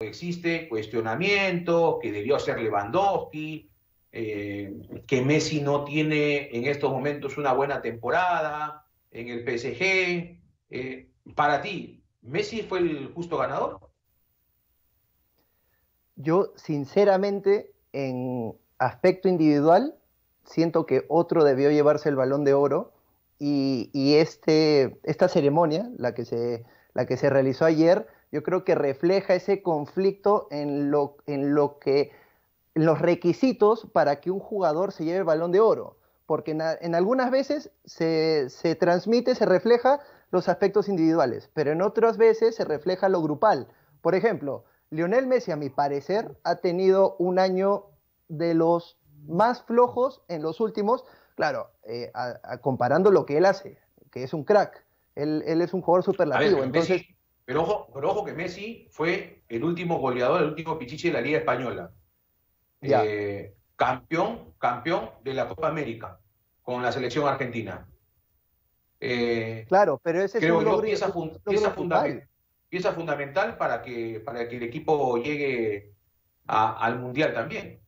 existe cuestionamiento, que debió hacer Lewandowski, eh, que Messi no tiene en estos momentos una buena temporada en el PSG. Eh, para ti, ¿Messi fue el justo ganador? Yo, sinceramente, en aspecto individual, siento que otro debió llevarse el balón de oro y, y este, esta ceremonia, la que, se, la que se realizó ayer, yo creo que refleja ese conflicto en lo, en lo que los requisitos para que un jugador se lleve el balón de oro, porque en, algunas veces se, se, transmite, se refleja los aspectos individuales, pero en otras veces se refleja lo grupal. Por ejemplo, Lionel Messi, a mi parecer, ha tenido un año de los más flojos en los últimos, claro, eh, comparando lo que él hace, que es un crack, él, es un jugador superlativo. entonces... Pero ojo, pero ojo que Messi fue el último goleador, el último pichichi de la Liga Española. Eh, campeón, campeón de la Copa América con la selección argentina. Eh, claro, pero ese es un logro, pieza, fundamental, fundamental para que, para que el equipo llegue al Mundial también.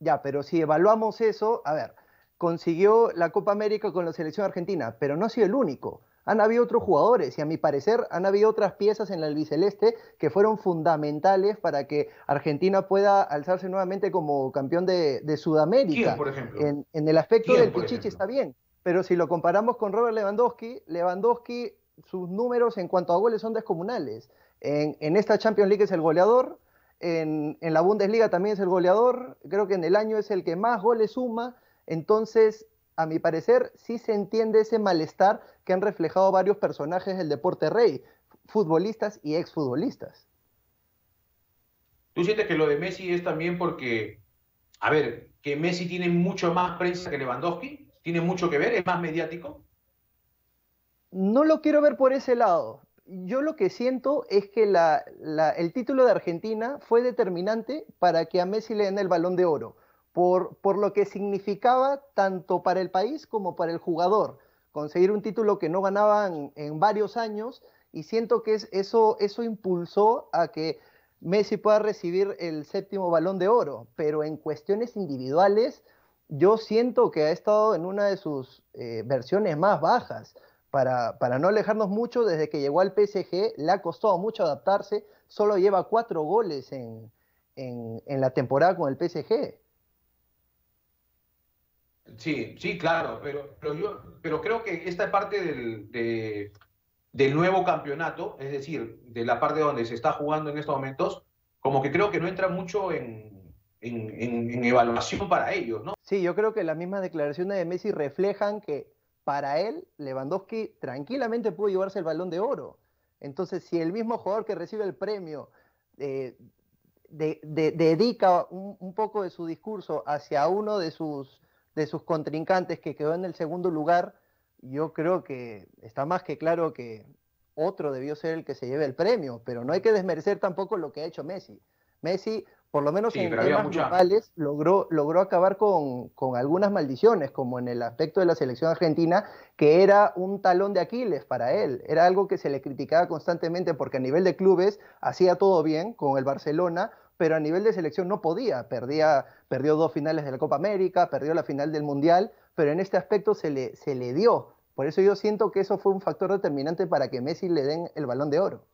Ya, pero si evaluamos eso, a ver, consiguió la Copa América con la selección argentina, pero no ha sido el único han habido otros jugadores y a mi parecer han habido otras piezas en la albiceleste que fueron fundamentales para que Argentina pueda alzarse nuevamente como campeón de, Sudamérica. por ejemplo? En, el aspecto del Pichichi está bien, pero si lo comparamos con Robert Lewandowski, Lewandowski, sus números en cuanto a goles son descomunales. En, esta Champions League es el goleador, en la Bundesliga también es el goleador, creo que en el año es el que más goles suma. Entonces, a mi parecer, sí se entiende ese malestar que han reflejado varios personajes del deporte rey, futbolistas y exfutbolistas. ¿Tú sientes que lo de Messi es también porque, a ver, que Messi tiene mucho más prensa que Lewandowski? ¿Tiene mucho que ver? ¿Es más mediático? No lo quiero ver por ese lado. Yo lo que siento es que el título de Argentina fue determinante para que a Messi le den el balón de oro por, lo que significaba tanto para el país como para el jugador. Conseguir un título que no ganaban en varios años y siento que es, eso, eso impulsó a que Messi pueda recibir el séptimo balón de oro, pero en cuestiones individuales yo siento que ha estado en una de sus eh, versiones más bajas. Para, no alejarnos mucho, desde que llegó al PSG le ha costado mucho adaptarse, solo lleva cuatro goles en, en la temporada con el PSG. Sí, sí, claro, pero, pero, yo pero creo que esta parte del, nuevo campeonato, es decir, de la parte donde se está jugando en estos momentos, como que creo que no entra mucho en, evaluación para ellos, ¿no? Sí, yo creo que las mismas declaraciones de Messi reflejan que para él Lewandowski tranquilamente pudo llevarse el balón de oro. Entonces, si el mismo jugador que recibe el premio eh, dedica un, poco de su discurso hacia uno de sus de sus contrincantes que quedó en el segundo lugar, yo creo que está más que claro que otro debió ser el que se lleve el premio, pero no hay que desmerecer tampoco lo que ha hecho Messi. Messi, por lo menos en temas globales, logró, logró acabar con, con, algunas maldiciones, como en el aspecto de la selección argentina, que era un talón de Aquiles para él. Era algo que se le criticaba constantemente porque a nivel de clubes hacía todo bien con el Barcelona, pero a nivel de selección no podía. Perdía, perdió dos finales de la Copa América, perdió la final del Mundial, pero en este aspecto se le, se le dio. Por eso yo siento que eso fue un factor determinante para que Messi le den el balón de oro.